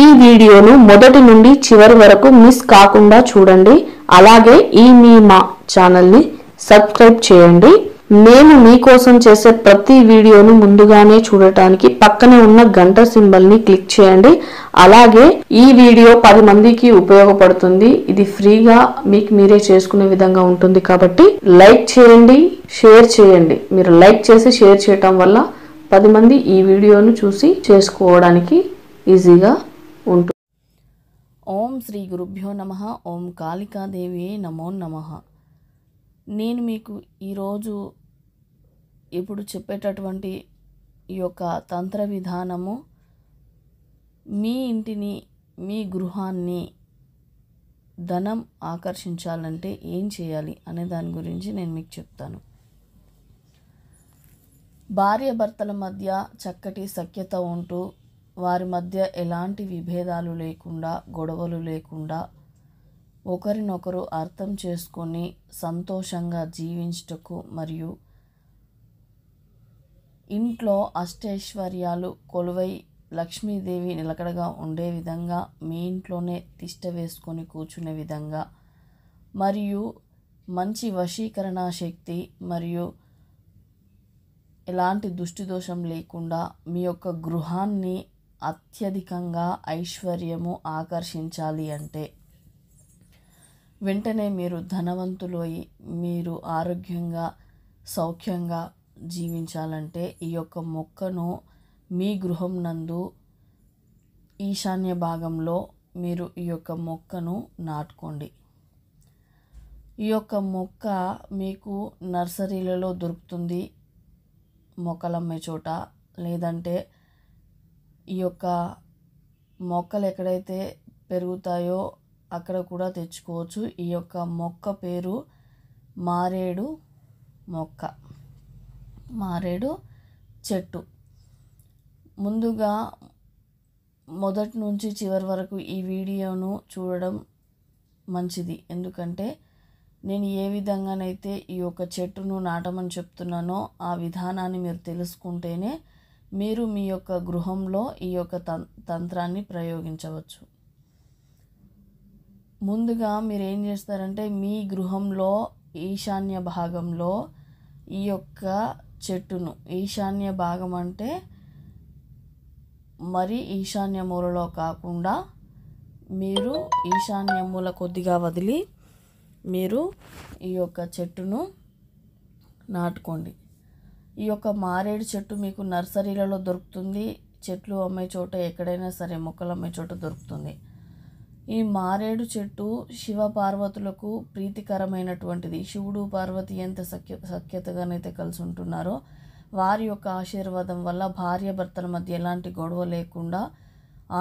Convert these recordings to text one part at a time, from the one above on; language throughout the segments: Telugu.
ఈ వీడియోను మొదటి నుండి చివరి వరకు మిస్ కాకుండా చూడండి అలాగే ఈ మీ మా ఛానల్ని సబ్స్క్రైబ్ చేయండి మేము మీకోసం చేసే ప్రతి వీడియోను ముందుగానే చూడటానికి పక్కనే ఉన్న గంట సింబల్ని క్లిక్ చేయండి అలాగే ఈ వీడియో పది మందికి ఉపయోగపడుతుంది ఇది ఫ్రీగా మీకు మీరే చేసుకునే విధంగా ఉంటుంది కాబట్టి లైక్ చేయండి షేర్ చేయండి మీరు లైక్ చేసి షేర్ చేయటం వల్ల పది మంది ఈ వీడియోను చూసి చేసుకోవడానికి ఈజీగా ఓం శ్రీ గురుభ్యో నమ ఓం కాళికాదేవి నమో నమ నేను మీకు ఈరోజు ఇప్పుడు చెప్పేటటువంటి ఈ యొక్క తంత్ర విధానము మీ ఇంటిని మీ గృహాన్ని ధనం ఆకర్షించాలంటే ఏం చేయాలి అనే దాని గురించి నేను మీకు చెప్తాను భార్య భర్తల మధ్య చక్కటి సఖ్యత ఉంటూ వారి మధ్య ఎలాంటి విభేదాలు లేకుండా గొడవలు లేకుండా ఒకరినొకరు అర్థం చేసుకొని సంతోషంగా జీవించటకు మరియు ఇంట్లో అష్టైశ్వర్యాలు కొలువై లక్ష్మీదేవి నిలకడగా ఉండే విధంగా మీ ఇంట్లోనే తిష్ట వేసుకొని కూర్చునే విధంగా మరియు మంచి వశీకరణ శక్తి మరియు ఎలాంటి దుష్టి దోషం లేకుండా మీ యొక్క గృహాన్ని అత్యధికంగా ఐశ్వర్యము ఆకర్షించాలి అంటే వెంటనే మీరు అయి మీరు ఆరోగ్యంగా సౌఖ్యంగా జీవించాలంటే ఈ యొక్క మొక్కను మీ గృహం నందు ఈశాన్య భాగంలో మీరు ఈ యొక్క మొక్కను నాటుకోండి ఈ యొక్క మొక్క మీకు నర్సరీలలో దొరుకుతుంది మొక్కలమ్మే చోట లేదంటే ఈ యొక్క మొక్కలు ఎక్కడైతే పెరుగుతాయో అక్కడ కూడా తెచ్చుకోవచ్చు ఈ యొక్క మొక్క పేరు మారేడు మొక్క మారేడు చెట్టు ముందుగా మొదటి నుంచి చివరి వరకు ఈ వీడియోను చూడడం మంచిది ఎందుకంటే నేను ఏ విధంగానైతే ఈ యొక్క చెట్టును నాటమని చెప్తున్నానో ఆ విధానాన్ని మీరు తెలుసుకుంటేనే మీరు మీ యొక్క గృహంలో ఈ యొక్క తంత్రాన్ని ప్రయోగించవచ్చు ముందుగా మీరు ఏం చేస్తారంటే మీ గృహంలో ఈశాన్య భాగంలో ఈ యొక్క చెట్టును ఈశాన్య భాగం అంటే మరి ఈశాన్య మూలలో కాకుండా మీరు ఈశాన్య మూల కొద్దిగా వదిలి మీరు ఈ యొక్క చెట్టును నాటుకోండి ఈ యొక్క మారేడు చెట్టు మీకు నర్సరీలలో దొరుకుతుంది చెట్లు అమ్మే చోట ఎక్కడైనా సరే మొక్కలు అమ్మే చోట దొరుకుతుంది ఈ మారేడు చెట్టు శివ పార్వతులకు ప్రీతికరమైనటువంటిది శివుడు పార్వతి ఎంత సఖ్య సఖ్యతగానైతే కలిసి ఉంటున్నారో వారి యొక్క ఆశీర్వాదం వల్ల భార్య భర్తల మధ్య ఎలాంటి గొడవ లేకుండా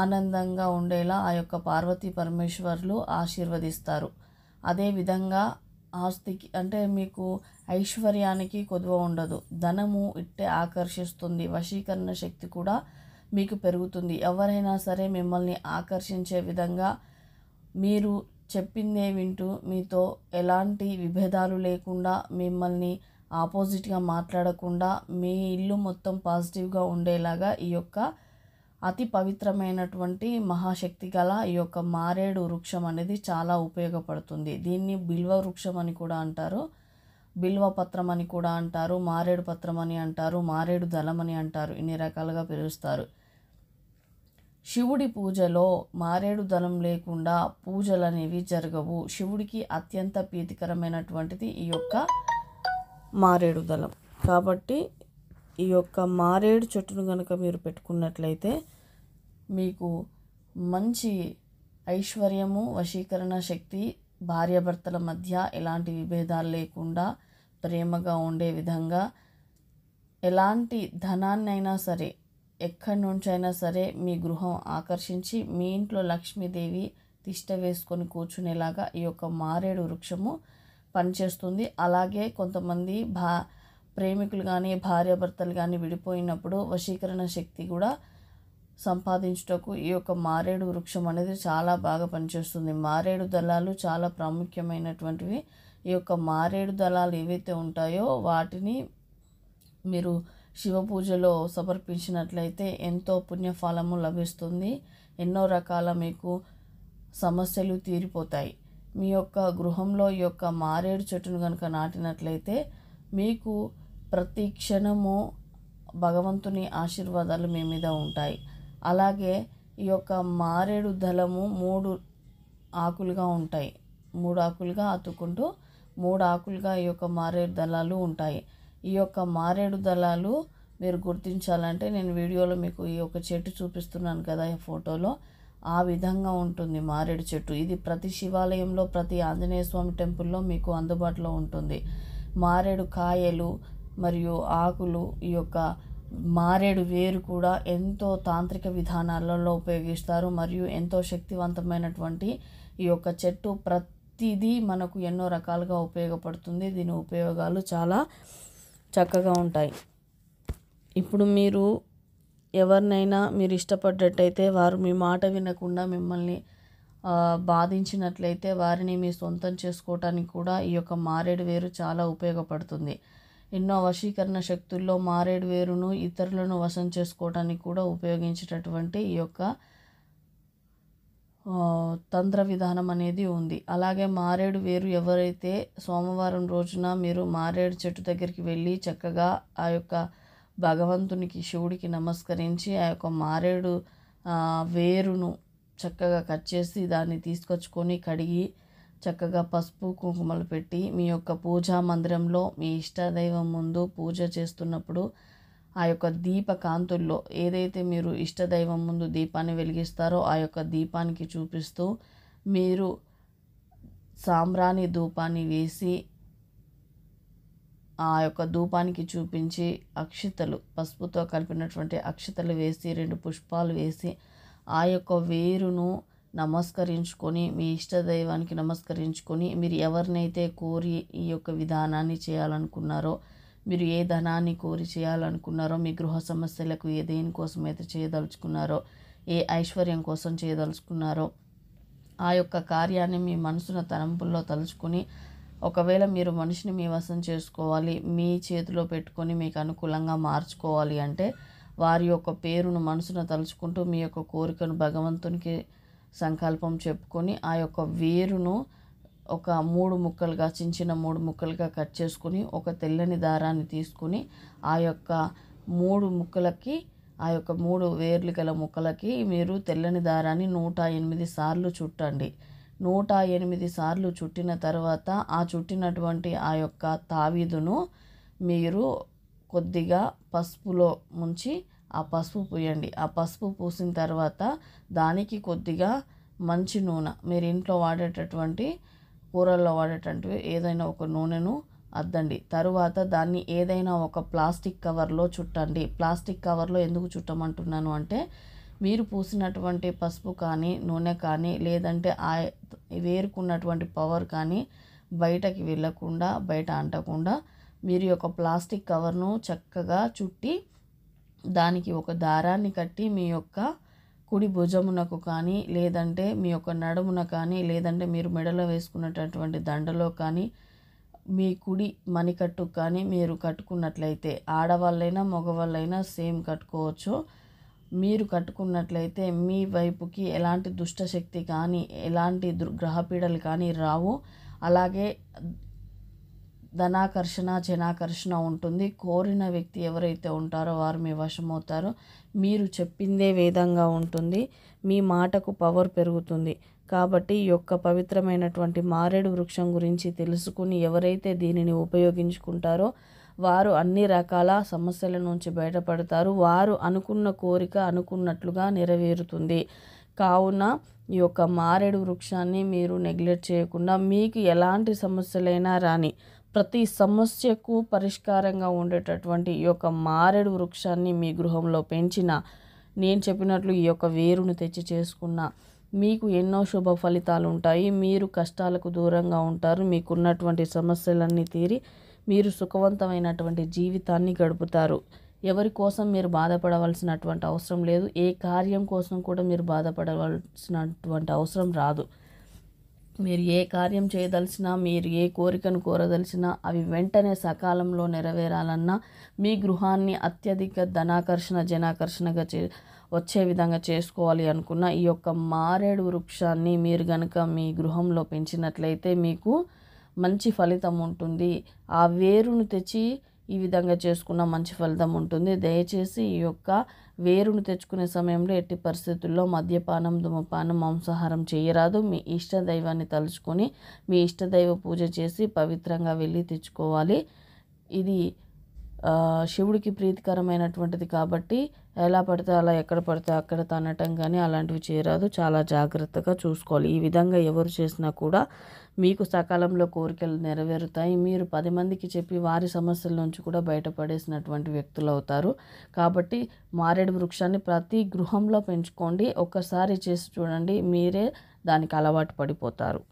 ఆనందంగా ఉండేలా ఆ యొక్క పార్వతి పరమేశ్వర్లు ఆశీర్వదిస్తారు అదేవిధంగా ఆస్తికి అంటే మీకు ఐశ్వర్యానికి కొదువ ఉండదు ధనము ఇట్టే ఆకర్షిస్తుంది వశీకరణ శక్తి కూడా మీకు పెరుగుతుంది ఎవరైనా సరే మిమ్మల్ని ఆకర్షించే విధంగా మీరు చెప్పిందే వింటూ మీతో ఎలాంటి విభేదాలు లేకుండా మిమ్మల్ని ఆపోజిట్గా మాట్లాడకుండా మీ ఇల్లు మొత్తం పాజిటివ్గా ఉండేలాగా ఈ యొక్క అతి పవిత్రమైనటువంటి మహాశక్తి గల ఈ యొక్క మారేడు వృక్షం అనేది చాలా ఉపయోగపడుతుంది దీన్ని బిల్వ వృక్షం అని కూడా అంటారు బిల్వ పత్రం అని కూడా అంటారు మారేడు పత్రం అని అంటారు మారేడు దళం అని అంటారు ఇన్ని రకాలుగా పిలుస్తారు శివుడి పూజలో మారేడు దళం లేకుండా పూజలు అనేవి జరగవు శివుడికి అత్యంత ప్రీతికరమైనటువంటిది ఈ యొక్క మారేడు దళం కాబట్టి ఈ యొక్క మారేడు చెట్టును కనుక మీరు పెట్టుకున్నట్లయితే మీకు మంచి ఐశ్వర్యము వశీకరణ శక్తి భార్యాభర్తల మధ్య ఎలాంటి విభేదాలు లేకుండా ప్రేమగా ఉండే విధంగా ఎలాంటి ధనాన్నైనా సరే ఎక్కడి నుంచైనా సరే మీ గృహం ఆకర్షించి మీ ఇంట్లో లక్ష్మీదేవి తిష్ట వేసుకొని కూర్చునేలాగా ఈ యొక్క మారేడు వృక్షము పనిచేస్తుంది అలాగే కొంతమంది భా ప్రేమికులు కానీ భార్యాభర్తలు కానీ విడిపోయినప్పుడు వశీకరణ శక్తి కూడా సంపాదించుటకు ఈ యొక్క మారేడు వృక్షం అనేది చాలా బాగా పనిచేస్తుంది మారేడు దళాలు చాలా ప్రాముఖ్యమైనటువంటివి ఈ యొక్క మారేడు దళాలు ఏవైతే ఉంటాయో వాటిని మీరు శివ పూజలో సమర్పించినట్లయితే ఎంతో పుణ్యఫలము లభిస్తుంది ఎన్నో రకాల మీకు సమస్యలు తీరిపోతాయి మీ యొక్క గృహంలో ఈ యొక్క మారేడు చెట్టును కనుక నాటినట్లయితే మీకు ప్రతి క్షణము భగవంతుని ఆశీర్వాదాలు మీ మీద ఉంటాయి అలాగే ఈ యొక్క మారేడు దళము మూడు ఆకులుగా ఉంటాయి మూడు ఆకులుగా అతుకుంటూ మూడు ఆకులుగా ఈ యొక్క మారేడు దళాలు ఉంటాయి ఈ యొక్క మారేడు దళాలు మీరు గుర్తించాలంటే నేను వీడియోలో మీకు ఈ యొక్క చెట్టు చూపిస్తున్నాను కదా ఈ ఫోటోలో ఆ విధంగా ఉంటుంది మారేడు చెట్టు ఇది ప్రతి శివాలయంలో ప్రతి ఆంజనేయ స్వామి టెంపుల్లో మీకు అందుబాటులో ఉంటుంది మారేడు కాయలు మరియు ఆకులు ఈ యొక్క మారేడు వేరు కూడా ఎంతో తాంత్రిక విధానాలలో ఉపయోగిస్తారు మరియు ఎంతో శక్తివంతమైనటువంటి ఈ యొక్క చెట్టు ప్రతిదీ మనకు ఎన్నో రకాలుగా ఉపయోగపడుతుంది దీని ఉపయోగాలు చాలా చక్కగా ఉంటాయి ఇప్పుడు మీరు ఎవరినైనా మీరు ఇష్టపడ్డట్టయితే వారు మీ మాట వినకుండా మిమ్మల్ని బాధించినట్లయితే వారిని మీ సొంతం చేసుకోవటానికి కూడా ఈ యొక్క మారేడు వేరు చాలా ఉపయోగపడుతుంది ఎన్నో వశీకరణ శక్తుల్లో మారేడు వేరును ఇతరులను వశం చేసుకోవడానికి కూడా ఉపయోగించేటటువంటి ఈ యొక్క తంత్ర విధానం అనేది ఉంది అలాగే మారేడు వేరు ఎవరైతే సోమవారం రోజున మీరు మారేడు చెట్టు దగ్గరికి వెళ్ళి చక్కగా ఆ యొక్క భగవంతునికి శివుడికి నమస్కరించి ఆ యొక్క మారేడు వేరును చక్కగా కట్ చేసి దాన్ని తీసుకొచ్చుకొని కడిగి చక్కగా పసుపు కుంకుమలు పెట్టి మీ యొక్క పూజా మందిరంలో మీ ఇష్టదైవం ముందు పూజ చేస్తున్నప్పుడు ఆ యొక్క దీప కాంతుల్లో ఏదైతే మీరు ఇష్టదైవం ముందు దీపాన్ని వెలిగిస్తారో ఆ యొక్క దీపానికి చూపిస్తూ మీరు సాంబ్రాణి ధూపాన్ని వేసి ఆ యొక్క ధూపానికి చూపించి అక్షితలు పసుపుతో కలిపినటువంటి అక్షితలు వేసి రెండు పుష్పాలు వేసి ఆ యొక్క వేరును నమస్కరించుకొని మీ ఇష్టదైవానికి నమస్కరించుకొని మీరు ఎవరినైతే కోరి ఈ యొక్క విధానాన్ని చేయాలనుకున్నారో మీరు ఏ ధనాన్ని కోరి చేయాలనుకున్నారో మీ గృహ సమస్యలకు ఏ దేనికోసం అయితే చేయదలుచుకున్నారో ఏ ఐశ్వర్యం కోసం చేయదలుచుకున్నారో ఆ యొక్క కార్యాన్ని మీ మనసున తలంపుల్లో తలుచుకొని ఒకవేళ మీరు మనిషిని మీ వశం చేసుకోవాలి మీ చేతిలో పెట్టుకొని మీకు అనుకూలంగా మార్చుకోవాలి అంటే వారి యొక్క పేరును మనసున తలుచుకుంటూ మీ యొక్క కోరికను భగవంతునికి సంకల్పం చెప్పుకొని ఆ యొక్క వేరును ఒక మూడు ముక్కలుగా చిన్న చిన్న మూడు ముక్కలుగా కట్ చేసుకుని ఒక తెల్లని దారాన్ని తీసుకుని ఆ యొక్క మూడు ముక్కలకి ఆ యొక్క మూడు వేర్లు గల ముక్కలకి మీరు తెల్లని దారాన్ని నూట ఎనిమిది సార్లు చుట్టండి నూట ఎనిమిది సార్లు చుట్టిన తర్వాత ఆ చుట్టినటువంటి ఆ యొక్క తావీదును మీరు కొద్దిగా పసుపులో ముంచి ఆ పసుపు పూయండి ఆ పసుపు పూసిన తర్వాత దానికి కొద్దిగా మంచి నూనె మీరు ఇంట్లో వాడేటటువంటి కూరల్లో వాడేటటువంటి ఏదైనా ఒక నూనెను అద్దండి తరువాత దాన్ని ఏదైనా ఒక ప్లాస్టిక్ కవర్లో చుట్టండి ప్లాస్టిక్ కవర్లో ఎందుకు చుట్టమంటున్నాను అంటే మీరు పూసినటువంటి పసుపు కానీ నూనె కానీ లేదంటే ఆ వేరుకున్నటువంటి పవర్ కానీ బయటకి వెళ్ళకుండా బయట అంటకుండా మీరు యొక్క ప్లాస్టిక్ కవర్ను చక్కగా చుట్టి దానికి ఒక దారాన్ని కట్టి మీ యొక్క కుడి భుజమునకు కానీ లేదంటే మీ యొక్క నడుమున కానీ లేదంటే మీరు మెడలో వేసుకున్నటువంటి దండలో కానీ మీ కుడి మణికట్టు కానీ మీరు కట్టుకున్నట్లయితే ఆడవాళ్ళైనా మగవాళ్ళైనా సేమ్ కట్టుకోవచ్చు మీరు కట్టుకున్నట్లయితే మీ వైపుకి ఎలాంటి దుష్టశక్తి కానీ ఎలాంటి దుర్గ్రహపీడలు కానీ రావు అలాగే ధనాకర్షణ జనాకర్షణ ఉంటుంది కోరిన వ్యక్తి ఎవరైతే ఉంటారో వారు మీ వశమవుతారో మీరు చెప్పిందే వేదంగా ఉంటుంది మీ మాటకు పవర్ పెరుగుతుంది కాబట్టి ఈ యొక్క పవిత్రమైనటువంటి మారేడు వృక్షం గురించి తెలుసుకుని ఎవరైతే దీనిని ఉపయోగించుకుంటారో వారు అన్ని రకాల సమస్యల నుంచి బయటపడతారు వారు అనుకున్న కోరిక అనుకున్నట్లుగా నెరవేరుతుంది కావున ఈ యొక్క మారేడు వృక్షాన్ని మీరు నెగ్లెక్ట్ చేయకుండా మీకు ఎలాంటి సమస్యలైనా రాని ప్రతి సమస్యకు పరిష్కారంగా ఉండేటటువంటి ఈ యొక్క మారేడు వృక్షాన్ని మీ గృహంలో పెంచిన నేను చెప్పినట్లు ఈ యొక్క వేరును తెచ్చి చేసుకున్న మీకు ఎన్నో శుభ ఫలితాలు ఉంటాయి మీరు కష్టాలకు దూరంగా ఉంటారు మీకున్నటువంటి సమస్యలన్నీ తీరి మీరు సుఖవంతమైనటువంటి జీవితాన్ని గడుపుతారు ఎవరి కోసం మీరు బాధపడవలసినటువంటి అవసరం లేదు ఏ కార్యం కోసం కూడా మీరు బాధపడవలసినటువంటి అవసరం రాదు మీరు ఏ కార్యం చేయదలిచినా మీరు ఏ కోరికను కోరదలిచినా అవి వెంటనే సకాలంలో నెరవేరాలన్నా మీ గృహాన్ని అత్యధిక ధనాకర్షణ జనాకర్షణగా చే వచ్చే విధంగా చేసుకోవాలి అనుకున్న ఈ యొక్క మారేడు వృక్షాన్ని మీరు గనక మీ గృహంలో పెంచినట్లయితే మీకు మంచి ఫలితం ఉంటుంది ఆ వేరును తెచ్చి ఈ విధంగా చేసుకున్న మంచి ఫలితం ఉంటుంది దయచేసి ఈ యొక్క వేరును తెచ్చుకునే సమయంలో ఎట్టి పరిస్థితుల్లో మద్యపానం ధూమపానం మాంసాహారం చేయరాదు మీ ఇష్ట దైవాన్ని తలుచుకొని మీ ఇష్ట దైవ పూజ చేసి పవిత్రంగా వెళ్ళి తెచ్చుకోవాలి ఇది శివుడికి ప్రీతికరమైనటువంటిది కాబట్టి ఎలా పడితే అలా ఎక్కడ పడితే అక్కడ తనటం కానీ అలాంటివి చేయరాదు చాలా జాగ్రత్తగా చూసుకోవాలి ఈ విధంగా ఎవరు చేసినా కూడా మీకు సకాలంలో కోరికలు నెరవేరుతాయి మీరు పది మందికి చెప్పి వారి సమస్యల నుంచి కూడా బయటపడేసినటువంటి వ్యక్తులు అవుతారు కాబట్టి మారేడు వృక్షాన్ని ప్రతి గృహంలో పెంచుకోండి ఒక్కసారి చేసి చూడండి మీరే దానికి అలవాటు పడిపోతారు